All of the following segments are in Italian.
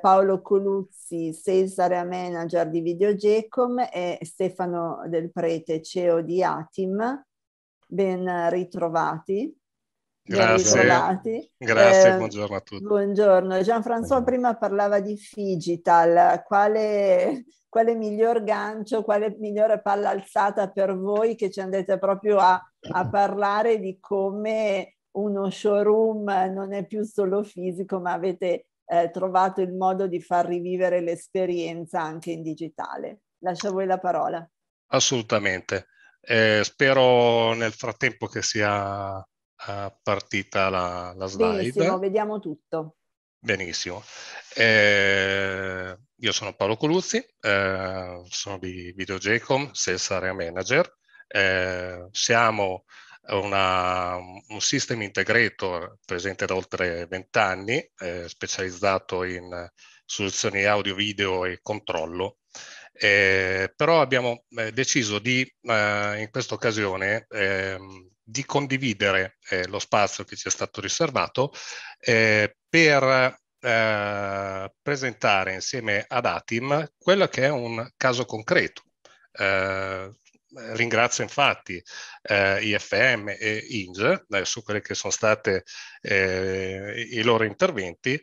Paolo Coluzzi, Cesare Manager di Videogecom e Stefano Del Prete, CEO di Atim. Ben ritrovati. Grazie, ben grazie eh, buongiorno a tutti. Buongiorno. Gianfranco prima parlava di Figital, quale, quale miglior gancio, quale migliore palla alzata per voi che ci andate proprio a, a parlare di come uno showroom non è più solo fisico, ma avete eh, trovato il modo di far rivivere l'esperienza anche in digitale. Lascio a voi la parola. Assolutamente. Eh, spero nel frattempo che sia eh, partita la, la slide. Benissimo, vediamo tutto. Benissimo. Eh, io sono Paolo Coluzzi, eh, sono di Videogecom, Sales Area Manager. Eh, siamo una, un system integrator presente da oltre vent'anni, eh, specializzato in soluzioni audio, video e controllo. Eh, però abbiamo eh, deciso di, eh, in questa occasione, ehm, di condividere eh, lo spazio che ci è stato riservato per eh, presentare insieme ad Atim quello che è un caso concreto. Eh, ringrazio infatti eh, IFM e ING eh, su quelli che sono state eh, i loro interventi,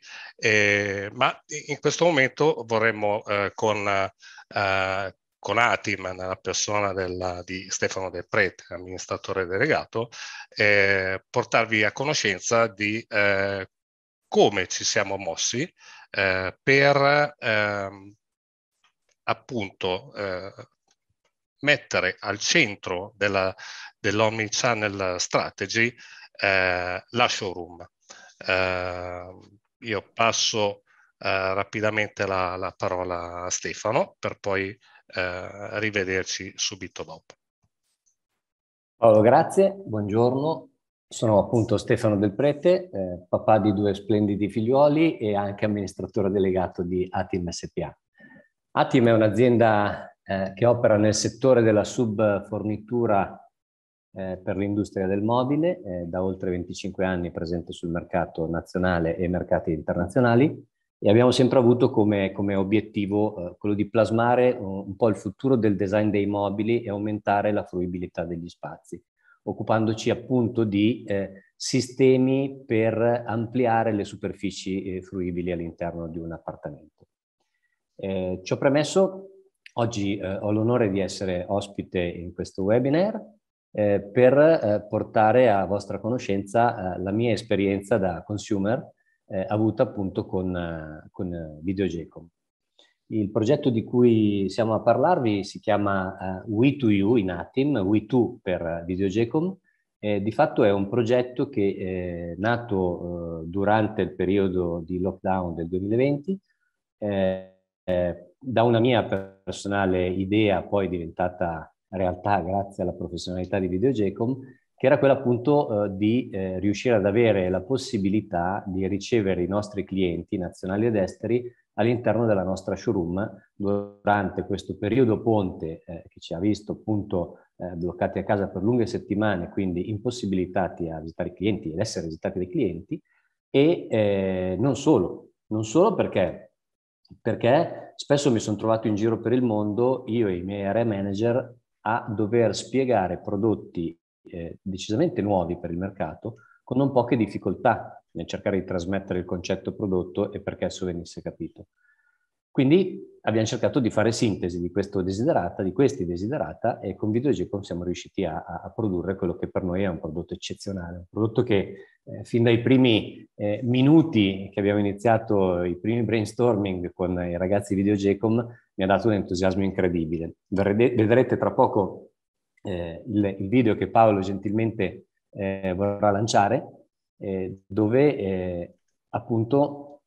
ma in questo momento vorremmo eh, con, eh, con Atim, nella persona della, di Stefano De Prete, amministratore delegato, eh, portarvi a conoscenza di come ci siamo mossi per ehm, appunto mettere al centro della, dell'omni-channel strategy eh, la showroom. Eh, io passo eh, rapidamente la, la, parola a Stefano per poi eh, rivederci subito dopo. Paolo, grazie, buongiorno. Sono appunto Stefano Del Prete, eh, papà di due splendidi figlioli e anche amministratore delegato di Atim SPA. Atim è un'azienda eh, che opera nel settore della subfornitura eh, per l'industria del mobile, eh, da oltre 25 anni presente sul mercato nazionale e mercati internazionali e abbiamo sempre avuto come, come obiettivo eh, quello di plasmare un po' il futuro del design dei mobili e aumentare la fruibilità degli spazi, occupandoci appunto di eh, sistemi per ampliare le superfici fruibili all'interno di un appartamento. Eh, ciò premesso, Oggi eh, ho l'onore di essere ospite in questo webinar eh, per eh, portare a vostra conoscenza eh, la mia esperienza da consumer eh, avuta appunto con, eh, con Videogecom. Il progetto di cui siamo a parlarvi si chiama We2U in Atim, We2 per Videogecom. di fatto è un progetto che è nato durante il periodo di lockdown del 2020 eh, da una mia personale idea poi diventata realtà grazie alla professionalità di Videogecom, che era quella appunto eh, di eh, riuscire ad avere la possibilità di ricevere i nostri clienti nazionali ed esteri all'interno della nostra showroom durante questo periodo ponte eh, che ci ha visto appunto eh, bloccati a casa per lunghe settimane, quindi impossibilitati a visitare i clienti ed essere visitati dai clienti e eh, non solo, non solo perché perché spesso mi sono trovato in giro per il mondo, io e i miei area manager, a dover spiegare prodotti eh, decisamente nuovi per il mercato con non poche difficoltà nel cercare di trasmettere il concetto prodotto e perché esso venisse capito. Quindi abbiamo cercato di fare sintesi di questo desiderata, di questi desiderata e con VideoGecon siamo riusciti a, a, produrre quello che per noi è un prodotto eccezionale, un prodotto che eh, fin dai primi eh, minuti che abbiamo iniziato i primi brainstorming con i ragazzi di Videogecom mi ha dato un entusiasmo incredibile. Vedrete tra poco eh, il, il, video che Paolo gentilmente eh, vorrà lanciare, eh, dove eh, appunto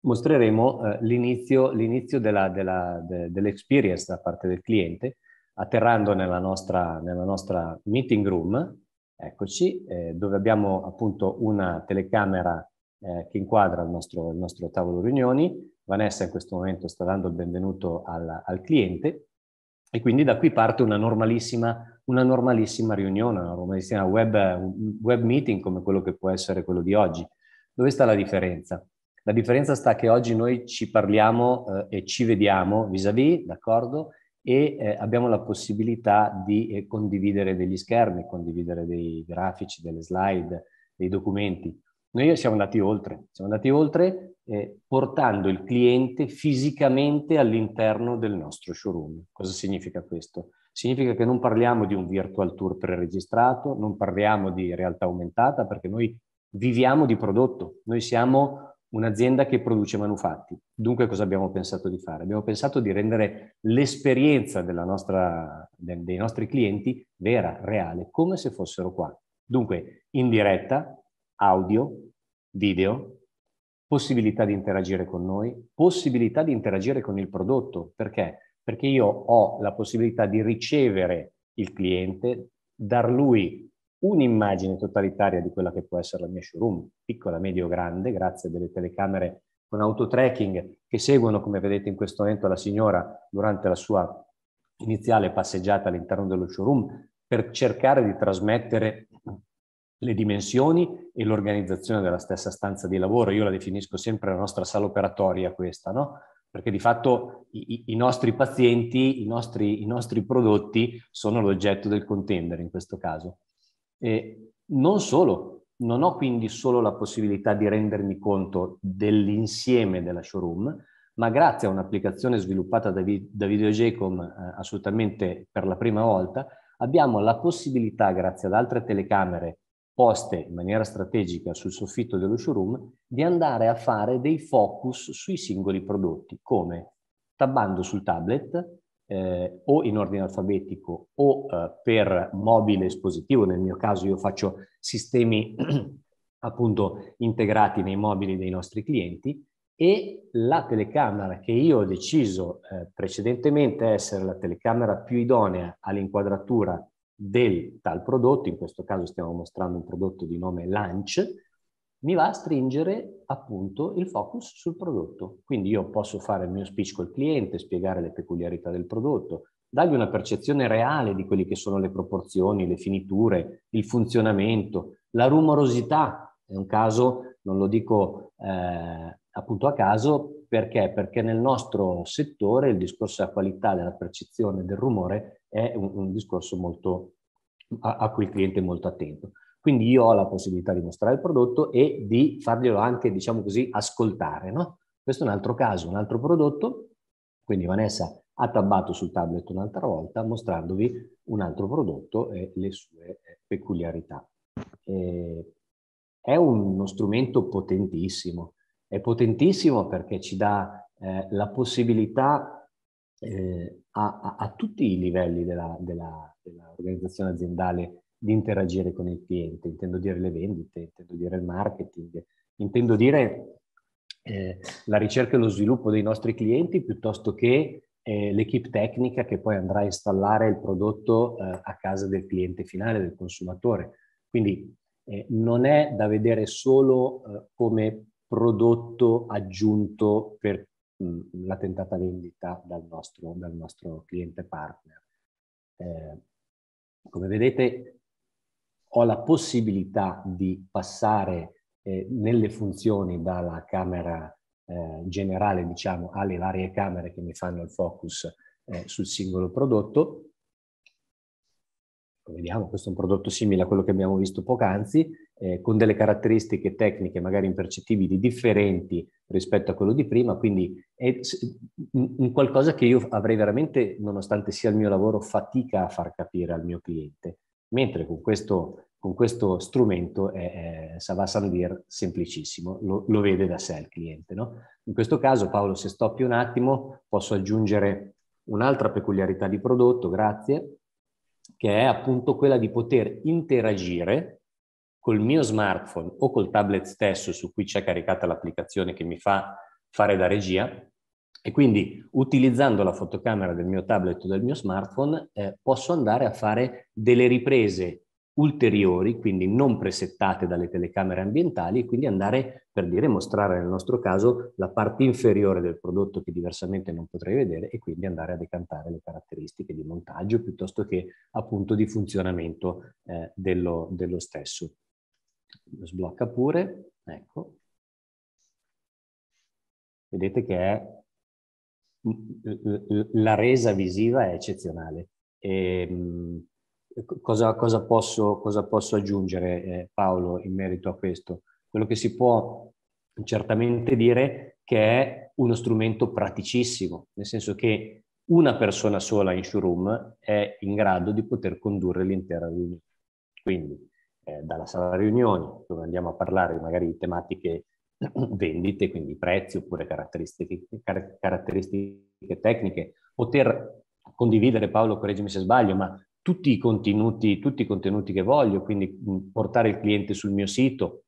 mostreremo eh, l'inizio, l'inizio della, della, de, dell'experience da parte del cliente, atterrando nella nostra, nella nostra meeting room Eccoci, eh, dove abbiamo appunto una telecamera eh, che inquadra il nostro, il nostro, tavolo riunioni. Vanessa in questo momento sta dando il benvenuto al, al cliente e quindi da qui parte una normalissima, una normalissima riunione, una normalissima web, web meeting come quello che può essere quello di oggi. Dove sta la differenza? La differenza sta che oggi noi ci parliamo eh, e ci vediamo vis-à-vis, d'accordo? e eh, abbiamo la possibilità di eh, condividere degli schermi, condividere dei grafici, delle slide, dei documenti. Noi siamo andati oltre, siamo andati oltre eh, portando il cliente fisicamente all'interno del nostro showroom. Cosa significa questo? Significa che non parliamo di un virtual tour preregistrato, non parliamo di realtà aumentata, perché noi viviamo di prodotto, noi siamo un'azienda che produce manufatti. Dunque cosa abbiamo pensato di fare? Abbiamo pensato di rendere l'esperienza nostra, dei nostri clienti vera, reale, come se fossero qua. Dunque in diretta, audio, video, possibilità di interagire con noi, possibilità di interagire con il prodotto. Perché? Perché io ho la possibilità di ricevere il cliente, dar lui un'immagine totalitaria di quella che può essere la mia showroom, piccola, medio, o grande, grazie a delle telecamere con autotracking che seguono, come vedete in questo momento, la signora durante la sua iniziale passeggiata all'interno dello showroom per cercare di trasmettere le dimensioni e l'organizzazione della stessa stanza di lavoro. Io la definisco sempre la nostra sala operatoria questa, no? Perché di fatto i, i nostri pazienti, i nostri, i nostri prodotti sono l'oggetto del contendere in questo caso. E non solo, non ho quindi solo la possibilità di rendermi conto dell'insieme della showroom, ma grazie a un'applicazione sviluppata da, vi- da Videogecom eh, assolutamente per la prima volta, abbiamo la possibilità, grazie ad altre telecamere poste in maniera strategica sul soffitto dello showroom, di andare a fare dei focus sui singoli prodotti, come tabbando sul tablet, eh, o in ordine alfabetico o eh, per mobile espositivo, nel mio caso io faccio sistemi appunto integrati nei mobili dei nostri clienti e la telecamera che io ho deciso eh, precedentemente essere la telecamera più idonea all'inquadratura del tal prodotto, in questo caso stiamo mostrando un prodotto di nome Lunch, mi va a stringere appunto il focus sul prodotto. Quindi io posso fare il mio speech col cliente, spiegare le peculiarità del prodotto, dargli una percezione reale di quelle che sono le proporzioni, le finiture, il funzionamento, la rumorosità. È un caso, non lo dico eh, appunto a caso, perché? Perché nel nostro settore il discorso della qualità della percezione del rumore è un, un discorso molto, a, a cui il cliente è molto attento. Quindi io ho la possibilità di mostrare il prodotto e di farglielo anche, diciamo così, ascoltare. No? Questo è un altro caso, un altro prodotto. Quindi Vanessa ha tabbato sul tablet un'altra volta mostrandovi un altro prodotto e le sue eh, peculiarità. Eh, è uno strumento potentissimo. È potentissimo perché ci dà eh, la possibilità eh, a, a, a, tutti i livelli dell'organizzazione aziendale di interagire con il cliente, intendo dire le vendite, intendo dire il marketing, intendo dire eh, la ricerca e lo sviluppo dei nostri clienti piuttosto che eh, l'equipe tecnica che poi andrà a installare il prodotto eh, a casa del cliente finale, del consumatore. Quindi eh, non è da vedere solo eh, come prodotto aggiunto per mh, mm, la tentata vendita dal nostro, dal nostro cliente partner. Eh, come vedete ho la possibilità di passare eh, nelle funzioni dalla Camera eh, generale, diciamo, alle varie Camere che mi fanno il focus eh, sul singolo prodotto. Vediamo, questo è un prodotto simile a quello che abbiamo visto poc'anzi, eh, con delle caratteristiche tecniche magari impercettibili differenti rispetto a quello di prima, quindi è un qualcosa che io avrei veramente, nonostante sia il mio lavoro, fatica a far capire al mio cliente Mentre con questo, con questo strumento è, è, Savas Sadir semplicissimo, lo, lo, vede da sé il cliente. No? In questo caso, Paolo, se stoppi un attimo, posso aggiungere un'altra peculiarità di prodotto, grazie, che è appunto quella di poter interagire col mio smartphone o col tablet stesso su cui c'è caricata l'applicazione che mi fa fare da regia, e quindi utilizzando la fotocamera del mio tablet o del mio smartphone eh, posso andare a fare delle riprese ulteriori, quindi non presettate dalle telecamere ambientali, e quindi andare, per dire, mostrare nel nostro caso la parte inferiore del prodotto che diversamente non potrei vedere e quindi andare a decantare le caratteristiche di montaggio piuttosto che appunto di funzionamento eh, dello, dello stesso. Lo sblocca pure, ecco. Vedete che è la resa visiva è eccezionale. E, ehm, cosa, cosa, posso, cosa, posso, aggiungere, eh, Paolo, in merito a questo? Quello che si può certamente dire che è uno strumento praticissimo, nel senso che una persona sola in showroom è in grado di poter condurre l'intera riunione. Quindi eh, dalla sala riunioni, dove andiamo a parlare magari di tematiche vendite, quindi prezzi oppure caratteristiche, car- caratteristiche tecniche, poter condividere, Paolo, correggimi se sbaglio, ma tutti i contenuti, tutti i contenuti che voglio, quindi mh, mm, portare il cliente sul mio sito,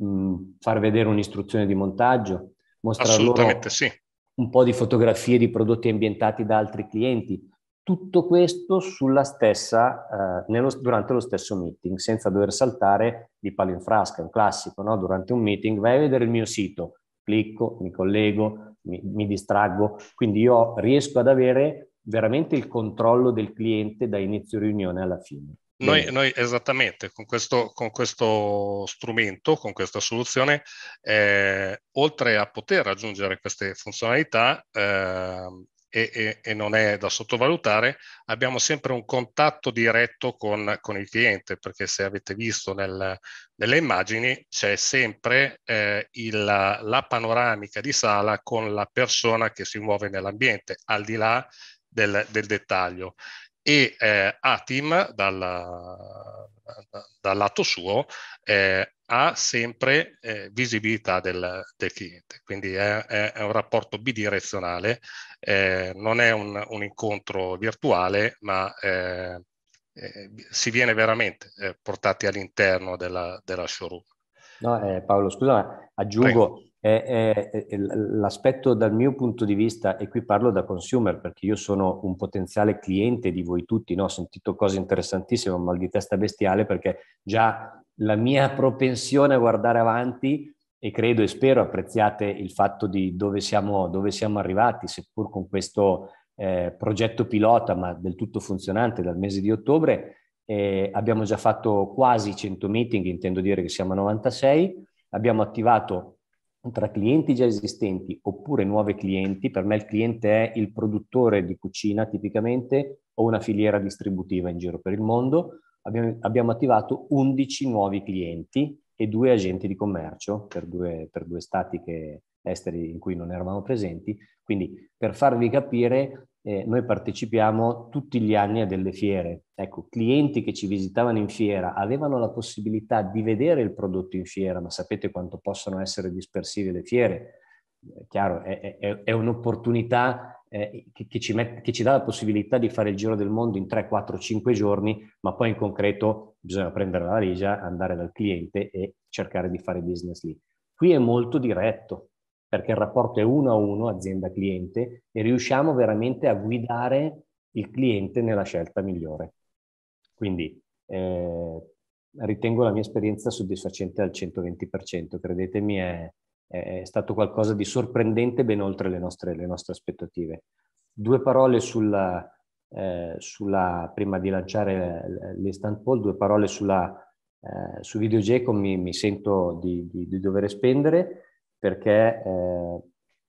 mh, mm, far vedere un'istruzione di montaggio, mostrare loro sì. un po' di fotografie di prodotti ambientati da altri clienti, tutto questo stessa, eh, nello, durante lo stesso meeting, senza dover saltare di palo in frasca, è un classico, no? durante un meeting vai a vedere il mio sito, clicco, mi collego, mi, mi distraggo, quindi io riesco ad avere veramente il controllo del cliente da inizio riunione alla fine. Noi, noi, esattamente con questo, con questo, strumento, con questa soluzione, eh, oltre a poter raggiungere queste funzionalità, eh, e, e, e, non è da sottovalutare, abbiamo sempre un contatto diretto con, con il cliente, perché se avete visto nel, nelle immagini c'è sempre eh, il, la panoramica di sala con la persona che si muove nell'ambiente, al di là del, del dettaglio. E eh, Atim, dal, dal lato suo, eh, ha sempre eh, visibilità del, del, cliente, quindi è, è, un rapporto bidirezionale, eh, non è un, un, incontro virtuale, ma eh, eh si viene veramente eh, portati all'interno della, della showroom. No, eh, Paolo, scusa, ma aggiungo, Prego l'aspetto dal mio punto di vista, e qui parlo da consumer perché io sono un potenziale cliente di voi tutti, no? ho sentito cose interessantissime, un mal di testa bestiale perché già la mia propensione a guardare avanti e credo e spero apprezziate il fatto di dove siamo, dove siamo arrivati, seppur con questo eh, progetto pilota, ma del tutto funzionante dal mese di ottobre. Eh, abbiamo già fatto quasi 100 meeting, intendo dire che siamo a 96, abbiamo attivato tra clienti già esistenti oppure nuovi clienti, per me il cliente è il produttore di cucina tipicamente o una filiera distributiva in giro per il mondo, abbiamo, abbiamo attivato 11 nuovi clienti e due agenti di commercio per due, per due stati che, esteri in cui non eravamo presenti. Quindi per farvi capire eh, noi partecipiamo tutti gli anni a delle fiere. Ecco, clienti che ci visitavano in fiera avevano la possibilità di vedere il prodotto in fiera, ma sapete quanto possono essere dispersive le fiere. Eh, è chiaro, è, è, è un'opportunità eh, che, che, ci met- che ci dà la possibilità di fare il giro del mondo in 3, 4, 5 giorni, ma poi in concreto bisogna prendere la valigia, andare dal cliente e cercare di fare business lì. Qui è molto diretto, perché il rapporto è uno a uno azienda-cliente e riusciamo veramente a guidare il cliente nella scelta migliore. Quindi eh, ritengo la mia esperienza soddisfacente al 120%, credetemi è, è stato qualcosa di sorprendente ben oltre le nostre, le nostre aspettative. Due parole sulla, eh, sulla, prima di lanciare eh, l'instant poll, due parole sulla, eh, su VideoGecom mi, mi, sento di, di, di dover spendere perché eh,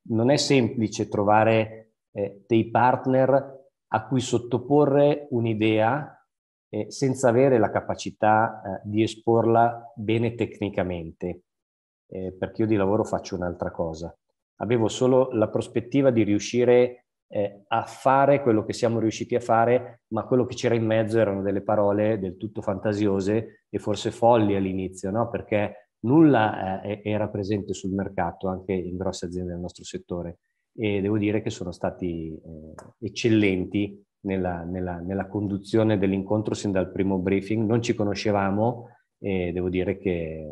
non è semplice trovare eh, dei partner a cui sottoporre un'idea eh, senza avere la capacità eh, di esporla bene tecnicamente, eh, perché io di lavoro faccio un'altra cosa. Avevo solo la prospettiva di riuscire eh, a fare quello che siamo riusciti a fare, ma quello che c'era in mezzo erano delle parole del tutto fantasiose e forse folli all'inizio, no? perché nulla eh, era presente sul mercato, anche in grosse aziende del nostro settore, e devo dire che sono stati eh, eccellenti nella, nella, nella, conduzione dell'incontro sin dal primo briefing. Non ci conoscevamo e devo dire che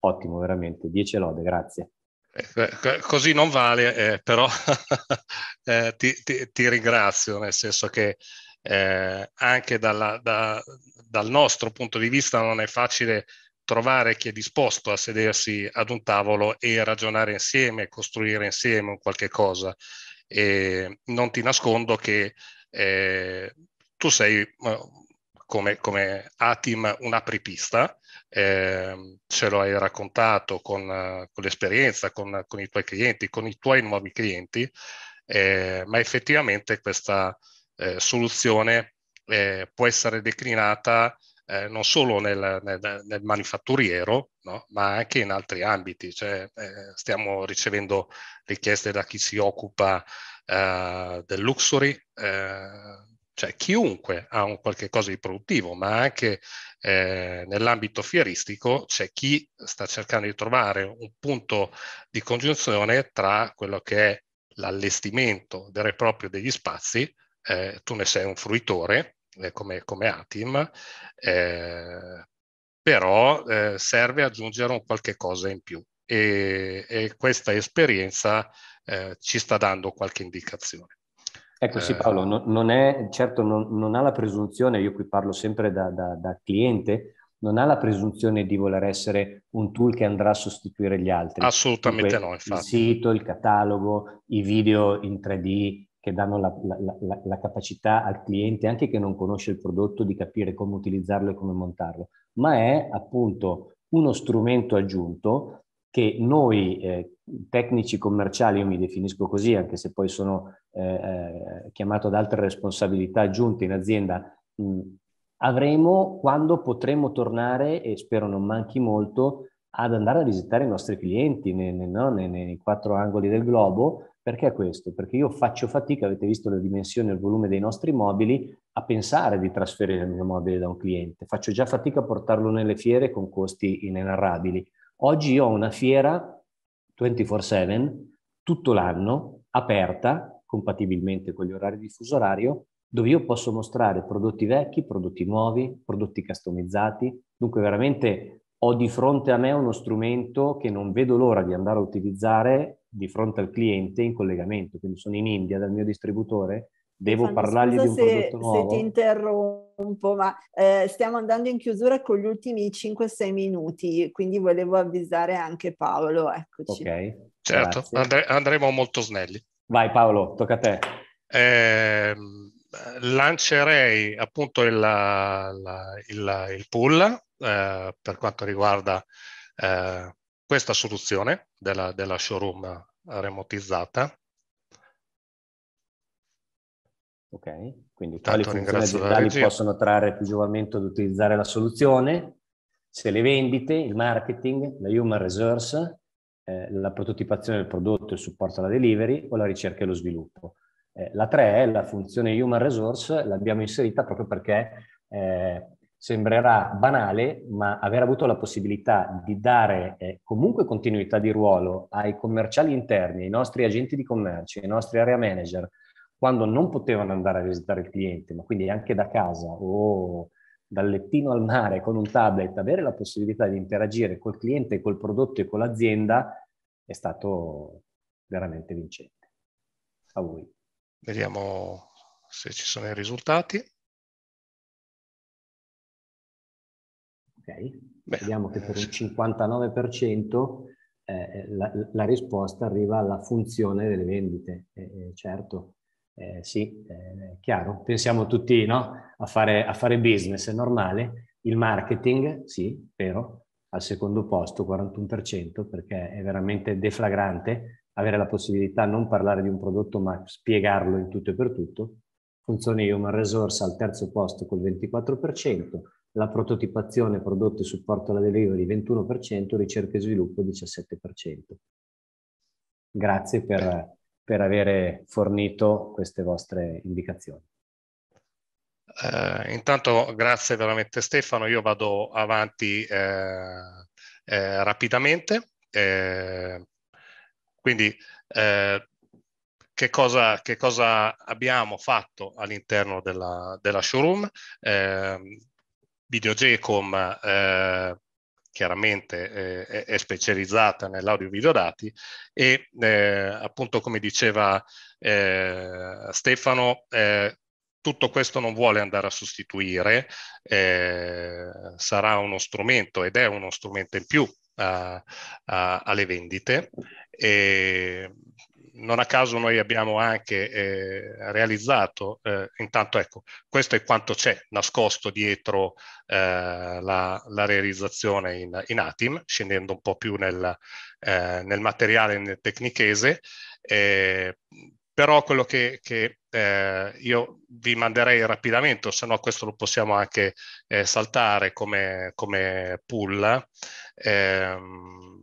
ottimo, veramente. 10 lode, grazie. Eh, così non vale, eh, però eh, ti, ti, ti, ringrazio, nel senso che eh, anche dalla, da, dal nostro punto di vista non è facile trovare chi è disposto a sedersi ad un tavolo e ragionare insieme, costruire insieme un qualche cosa. E non ti nascondo che eh, tu sei eh, come, come Atim un apripista, eh, ce lo hai raccontato con, con l'esperienza, con, con, i tuoi clienti, con i tuoi nuovi clienti, eh, ma effettivamente questa eh, soluzione eh, può essere declinata eh, non solo nel, nel, nel manifatturiero, no? ma anche in altri ambiti. Cioè, eh, stiamo ricevendo richieste da chi si occupa eh, del luxury, eh, cioè chiunque ha un qualche cosa di produttivo, ma anche eh, nell'ambito fieristico c'è chi sta cercando di trovare un punto di congiunzione tra quello che è l'allestimento vero e proprio degli spazi, eh, tu ne sei un fruitore, eh, come, come, Atim, eh, però eh, serve aggiungere un qualche cosa in più e, e questa esperienza eh, ci sta dando qualche indicazione. Ecco sì eh. Paolo, no, non è, certo non, non, ha la presunzione, io qui parlo sempre da, da, da cliente, non ha la presunzione di voler essere un tool che andrà a sostituire gli altri. Assolutamente Dunque, no, infatti. Il sito, il catalogo, i video in 3D, che danno la, la, la, la, capacità al cliente, anche che non conosce il prodotto, di capire come utilizzarlo e come montarlo, ma è appunto uno strumento aggiunto che noi eh, tecnici commerciali, io mi definisco così, anche se poi sono eh, eh chiamato ad altre responsabilità aggiunte in azienda, mh, avremo quando potremo tornare, e spero non manchi molto, ad andare a visitare i nostri clienti nei, nei, no, nei, nei quattro angoli del globo perché questo? Perché io faccio fatica, avete visto le dimensioni e il volume dei nostri mobili, a pensare di trasferire il mio mobile da un cliente. Faccio già fatica a portarlo nelle fiere con costi inenarrabili. Oggi ho una fiera 24/7, tutto l'anno, aperta, compatibilmente con gli orari di fuso orario, dove io posso mostrare prodotti vecchi, prodotti nuovi, prodotti customizzati. Dunque veramente ho di fronte a me uno strumento che non vedo l'ora di andare a utilizzare di fronte al cliente in collegamento, quindi sono in India dal mio distributore, devo Fanno, parlargli di un se, prodotto nuovo. Se ti interrompo, ma eh, stiamo andando in chiusura con gli ultimi 5-6 minuti, quindi volevo avvisare anche Paolo, eccoci. Ok. Certo, andre- andremo molto snelli. Vai Paolo, tocca a te. Eh, lancerei appunto il, la, il, il pool eh, per quanto riguarda eh, questa soluzione della, della showroom remotizzata. Ok, quindi Tanto funzioni funzionalità possono trarre più giovamento ad utilizzare la soluzione? Se le vendite, il marketing, la human resource, eh, la prototipazione del prodotto, e il supporto alla delivery o la ricerca e lo sviluppo. Eh, la 3 è la funzione human resource, l'abbiamo inserita proprio perché eh, Sembrerà banale, ma aver avuto la possibilità di dare eh, comunque continuità di ruolo ai commerciali interni, ai nostri agenti di commercio, ai nostri area manager, quando non potevano andare a visitare il cliente, ma quindi anche da casa o dal lettino al mare con un tablet, avere la possibilità di interagire col cliente, col prodotto e con l'azienda è stato veramente vincente. A voi. Vediamo se ci sono i risultati. Okay? Beh, Vediamo che per il 59% eh, eh, la, la, risposta arriva alla funzione delle vendite. Eh, eh certo, eh, sì, eh, è chiaro. Pensiamo tutti no? a, fare, a fare business, è normale. Il marketing, sì, però al secondo posto, 41%, perché è veramente deflagrante avere la possibilità di non parlare di un prodotto ma spiegarlo in tutto e per tutto. Funzione human resource al terzo posto col 24%, la prototipazione, prodotti e supporto alla delivery 21%, ricerca e sviluppo 17%. Grazie per, per aver fornito queste vostre indicazioni. Eh, intanto grazie veramente Stefano, io vado avanti eh, eh, rapidamente. Eh, quindi eh, che cosa, che cosa, abbiamo fatto all'interno della, della showroom? Eh, Videogecom eh, chiaramente eh, è specializzata nell'audio video dati e eh, appunto come diceva eh, Stefano eh, tutto questo non vuole andare a sostituire, sarà uno strumento ed è uno strumento in più a, a, alle vendite. E non a caso noi abbiamo anche eh, realizzato, eh, intanto ecco, questo è quanto c'è nascosto dietro eh, la, la, realizzazione in, in, Atim, scendendo un po' più nel, eh, nel materiale nel tecnichese, eh, però quello che, che io vi manderei rapidamente, se no questo lo possiamo anche saltare come, come pool, ehm,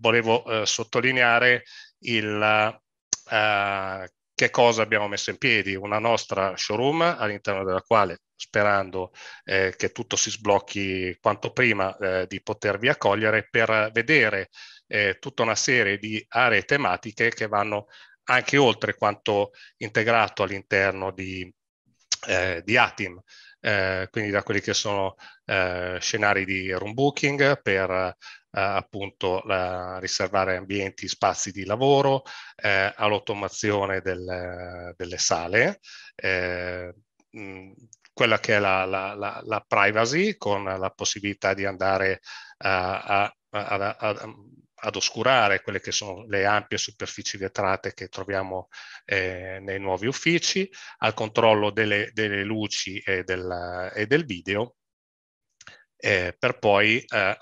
volevo eh, sottolineare il, eh, che cosa abbiamo messo in piedi, una nostra showroom all'interno della quale sperando eh, che tutto si sblocchi quanto prima eh, di potervi accogliere per vedere eh, tutta una serie di aree tematiche che vanno anche oltre quanto integrato all'interno di, eh, di Atim. Eh, quindi da quelli che sono eh, scenari di room booking per eh, appunto la, riservare ambienti, spazi di lavoro, eh, all'automazione del, delle sale, eh, mh, mm, quella che è la, la, la, privacy con la possibilità di andare a, a, a, a ad oscurare quelle che sono le ampie superfici vetrate che troviamo eh, nei nuovi uffici, al controllo delle, delle luci e del, e del video, eh, per poi eh,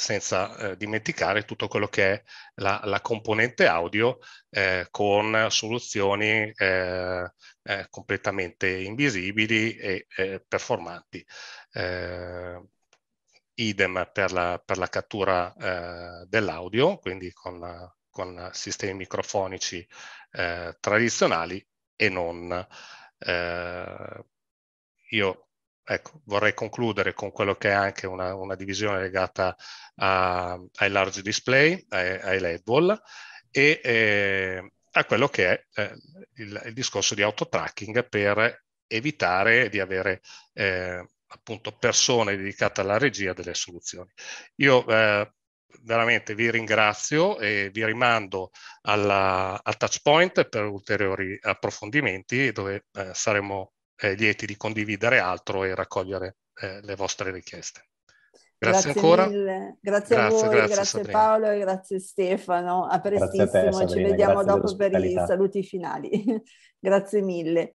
senza eh, dimenticare tutto quello che è la, la componente audio eh, con soluzioni eh, eh completamente invisibili e performanti. Eh, idem per la, per la cattura eh, dell'audio, quindi con, con, sistemi microfonici tradizionali e non. io ecco, vorrei concludere con quello che è anche una, una divisione legata a, ai large display, ai, ai LED wall e eh, a quello che è eh, il, il, discorso di auto tracking per evitare di avere eh, appunto persone dedicate alla regia delle soluzioni. Io eh, veramente vi ringrazio e vi rimando alla, al touchpoint per ulteriori approfondimenti dove eh, saremo eh, lieti di condividere altro e raccogliere eh, le vostre richieste. Grazie, grazie ancora. Mille. Grazie, grazie a voi, grazie, grazie Paolo e grazie Stefano. A prestissimo, a te, ci vediamo dopo per i saluti finali. grazie mille.